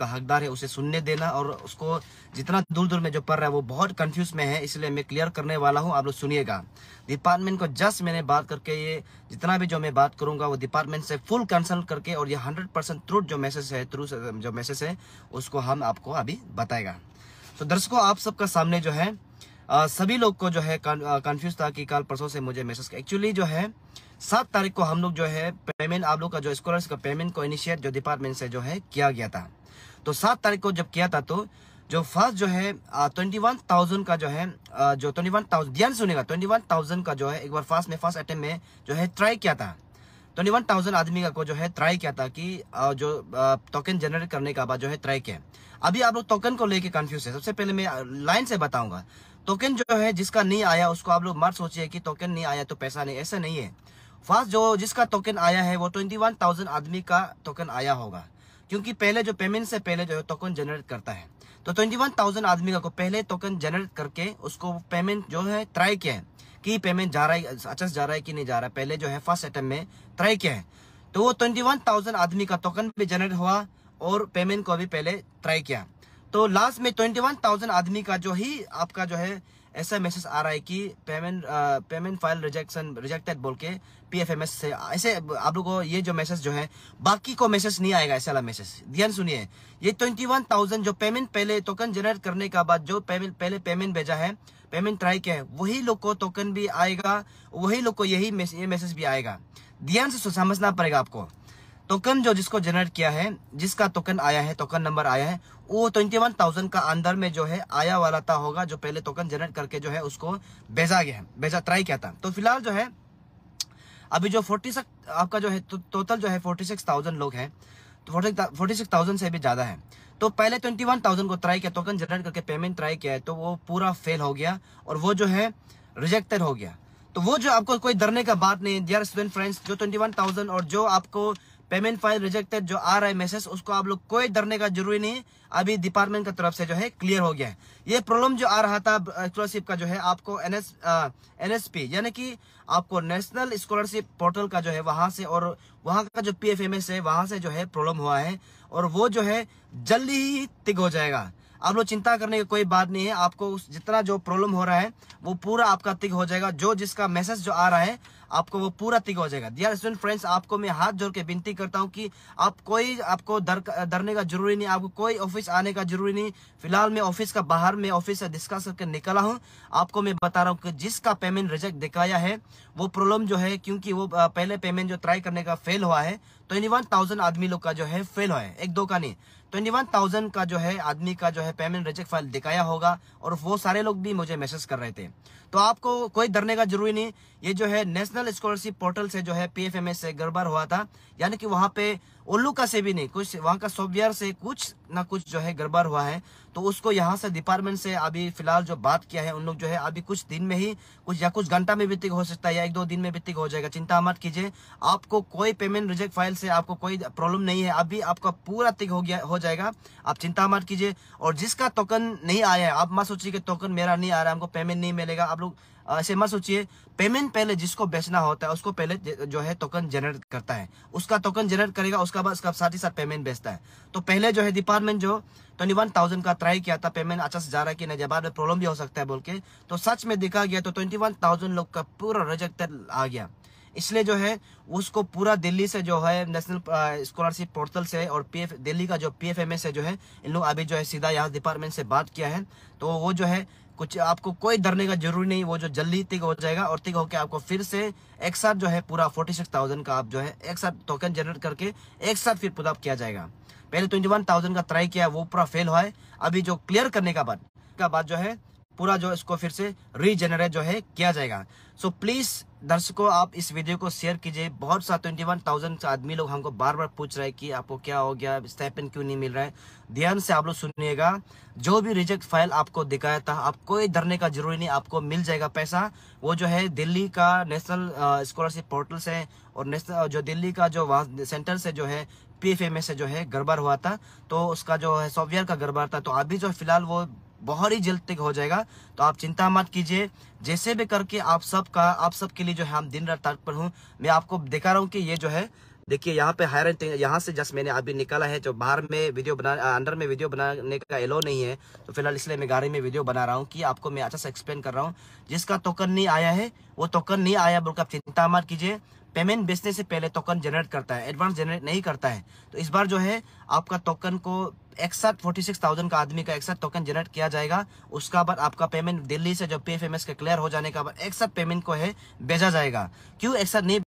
का हकदार है उसे सुनने देना और उसको जितना दूर दूर में जो पढ़ रहा है वो बहुत कंफ्यूज में है इसलिए मैं क्लियर करने वाला हूँ आप लोग सुनिएगा डिपार्टमेंट को जस्ट मैंने बात करके ये जितना भी जो मैं बात करूंगा वो डिपार्टमेंट से फुल कंसल्ट करके और ये हंड्रेड परसेंट ट्रूथ जो मैसेज है थ्रू जो मैसेज है उसको हम आपको अभी बताएगा तो दर्शकों आप सबका सामने जो है आ, सभी लोग को जो है कंफ्यूज था कि कल परसों से मुझे मैसेज एक्चुअली जो है सात तारीख को हम लोग जो है पेमेंट आप लोग का जो स्कॉलर्स का पेमेंट को इनिशिएट जो डिपार्टमेंट से जो है किया गया था तो सात तारीख को जब किया था तो जो फर्स्ट जो है ट्वेंटी वन थाउजेंड का जो है जो ट्वेंटी वन थाउजेंड ध्यान सुनेगा ट्वेंटी वन थाउजेंड का जो है एक बार फर्स्ट में फर्स्ट अटेम्प में जो है ट्राई किया था ट्वेंटी वन थाउजेंड आदमी का को जो है ट्राई किया था कि जो टोकन जनरेट करने का बाद जो है ट्राई किया अभी आप लोग टोकन को लेके कंफ्यूज है सबसे पहले मैं लाइन से बताऊंगा टोकन जो है जिसका नहीं आया उसको आप लोग मत सोचिए कि टोकन नहीं आया तो पैसा नहीं ऐसा नहीं है फर्स्ट जो जिसका टोकन आया है वो ट्वेंटी वन थाउजेंड आदमी का टोकन आया होगा क्योंकि पहले जो पेमेंट से पहले जो है टोकन जनरेट करता है तो थाउजेंड आदमी को पहले टोकन जनरेट करके उसको पेमेंट जो है ट्राई किया है कि पेमेंट जा रहा है अच्छा जा रहा है कि नहीं जा रहा है पहले जो है फर्स्ट अटेम्प में ट्राई किया है तो वो ट्वेंटी वन थाउजेंड आदमी का टोकन भी जनरेट हुआ और पेमेंट को भी पहले ट्राई किया तो लास्ट में ट्वेंटी वन थाउजेंड आदमी का जो ही आपका जो है ऐसा मैसेज आ रहा है कि payment payment file rejection rejected बोल के पी एफ एम एस से ऐसे आप लोगों को ये जो मैसेज जो है बाकी को मैसेज नहीं आएगा ऐसा वाला मैसेज ध्यान सुनिए ये ट्वेंटी वन थाउजेंड जो पेमेंट पहले टोकन जनरेट करने का बाद जो पेमेंट पहले पेमेंट भेजा है पेमेंट ट्राई किया है वही लोग को टोकन भी आएगा वही लोग को यही मैसेज भी आएगा ध्यान से समझना पड़ेगा आपको टोकन जो जिसको जनरेट किया है जिसका टोकन आया है टोकन नंबर आया है वो ट्वेंटी वन थाउजेंड का अंदर में जो है आया वाला था होगा जो पहले टोकन जनरेट करके जो है उसको भेजा गया है भेजा ट्राई किया था तो फिलहाल जो है अभी जो फोर्टी सिक्स आपका जो है टोटल तो जो है फोर्टी सिक्स थाउजेंड लोग हैं तो फोर्टी सिक्स थाउजेंड से भी ज़्यादा है तो पहले ट्वेंटी वन थाउजेंड को ट्राई किया टोकन जनरेट करके पेमेंट ट्राई किया है तो वो पूरा फेल हो गया और वो जो है रिजेक्टेड हो गया तो वो जो आपको कोई डरने का बात नहीं डियर स्टूडेंट फ्रेंड्स जो ट्वेंटी वन थाउजेंड और जो आपको पेमेंट फाइल रिजेक्टेड जो आ रहा है मैसेज उसको आप लोग कोई डरने का जरूरी नहीं अभी डिपार्टमेंट की तरफ से जो है क्लियर हो गया है ये प्रॉब्लम जो आ रहा था स्कॉलरशिप का जो है आपको एन एस पी यानी कि आपको नेशनल स्कॉलरशिप पोर्टल का जो है वहां से और वहां का जो पी एफ एम एस है वहां से जो है प्रॉब्लम हुआ है और वो जो है जल्दी ही तिग हो जाएगा आप लोग चिंता करने की कोई बात नहीं है आपको जितना जो प्रॉब्लम हो रहा है वो पूरा आपका तिग हो जाएगा जो जिसका मैसेज जो आ रहा है आपको वो पूरा तिग हो जाएगा डियर स्टूडेंट फ्रेंड्स आपको मैं हाथ जोड़ के विनती करता हूँ कि आप कोई आपको धरने डरने का जरूरी नहीं आपको कोई ऑफिस आने का जरूरी नहीं फिलहाल मैं ऑफिस का बाहर में ऑफिस से डिस्कस करके निकला हूँ आपको मैं बता रहा हूँ कि जिसका पेमेंट रिजेक्ट दिखाया है वो प्रॉब्लम जो है क्योंकि वो पहले पेमेंट जो ट्राई करने का फेल हुआ है ट्वेंटी वन थाउजेंड आदमी लोग का जो है फेल हुआ है एक दो का नहीं ट्वेंटी वन थाउजेंड का जो है आदमी का जो है पेमेंट रिजेक्ट फाइल दिखाया होगा और वो सारे लोग भी मुझे मैसेज कर रहे थे तो आपको कोई डरने का जरूरी नहीं ये जो है नेशनल नेशनल स्कॉलरशिप पोर्टल से जो है पीएफएमएस से गड़बड़ हुआ था यानी कि वहाँ पे उल्लू का से भी नहीं कुछ वहाँ का सॉफ्टवेयर से कुछ ना कुछ जो है गड़बड़ हुआ है तो उसको यहाँ से डिपार्टमेंट से अभी फिलहाल जो बात किया है उन लोग जो है अभी कुछ दिन में ही कुछ या कुछ घंटा में वित्तिक हो सकता है या एक दो दिन में वित्तिक हो जाएगा चिंता मत कीजिए आपको कोई पेमेंट रिजेक्ट फाइल से आपको कोई प्रॉब्लम नहीं है अभी आपका पूरा तिक हो गया हो जाएगा आप चिंता मत कीजिए और जिसका टोकन नहीं आया है आप मत सोचिए कि टोकन मेरा नहीं आ रहा है हमको पेमेंट नहीं मिलेगा आप लोग ऐसे मत सोचिए पेमेंट पहले जिसको बेचना होता है उसको पहले जो है टोकन जनरेट करता है उसका टोकन जनरेट करेगा उसका बाद उसका साथ ही साथ पेमेंट भेजता है तो पहले जो है डिपार्टमेंट जो ट्वेंटी वन थाउजेंड का ट्राई किया था पेमेंट अच्छा से जा रहा है कि नहीं जब में प्रॉब्लम भी हो सकता है बोल के तो सच में देखा गया तो ट्वेंटी वन थाउजेंड लोग का पूरा रिजेक्टेड आ गया इसलिए जो है उसको पूरा दिल्ली से जो है नेशनल स्कॉलरशिप पोर्टल से और पी दिल्ली का जो पी है जो है इन लोग अभी जो है सीधा यहाँ डिपार्टमेंट से बात किया है तो वो जो है कुछ आपको कोई डरने का जरूरी नहीं वो जो जल्दी तिग हो जाएगा और तिग होकर आपको फिर से एक साथ जो है पूरा फोर्टी सिक्स थाउजेंड का आप जो है एक साथ टोकन जनरेट करके एक साथ फिर पुदाप किया जाएगा पहले ट्वेंटी वन थाउजेंड का ट्राई किया वो पूरा फेल हुआ है अभी जो क्लियर करने का बाद का बाद जो है पूरा जो इसको फिर से रीजनरेट जो है किया जाएगा सो so, प्लीज़ दर्शकों आप इस वीडियो को शेयर कीजिए बहुत सा ट्वेंटी वन थाउजेंड आदमी लोग हमको बार बार पूछ रहे हैं कि आपको क्या हो गया स्टेपन क्यों नहीं मिल रहा है ध्यान से आप लोग सुनिएगा जो भी रिजेक्ट फाइल आपको दिखाया था आप कोई डरने का जरूरी नहीं आपको मिल जाएगा पैसा वो जो है दिल्ली का नेशनल स्कॉलरशिप पोर्टल से और नेशनल जो दिल्ली का जो वहाँ सेंटर से जो है पी से जो है गड़बड़ हुआ था तो उसका जो है सॉफ्टवेयर का गड़बड़ था तो अभी जो फिलहाल वो बहुत ही जल्द तक हो जाएगा तो आप चिंता मत कीजिए जैसे भी करके आप सबका आप सबके लिए जो है हम दिन रात तक पर हूँ मैं आपको दिखा रहा हूँ कि ये जो है देखिए यहाँ पे हायर एंड यहाँ से जस्ट मैंने अभी निकाला है जो बाहर में वीडियो बना अंडर में वीडियो बनाने का एलो नहीं है तो फिलहाल इसलिए मैं गाड़ी में वीडियो बना रहा हूँ कि आपको मैं अच्छा से एक्सप्लेन कर रहा हूँ जिसका टोकन नहीं आया है वो टोकन नहीं आया बोलकर आप चिंता मत कीजिए पेमेंट बेचने से पहले टोकन जनरेट करता है एडवांस जनरेट नहीं करता है तो इस बार जो है आपका टोकन को इकसठ फोर्टी सिक्स थाउजेंड का आदमी का इकसठ टोकन जनरेट किया जाएगा उसका बाद आपका पेमेंट दिल्ली से जो पे फेमस के क्लियर हो जाने का बाद इकसठ पेमेंट को है भेजा जाएगा क्यों इकसठ नहीं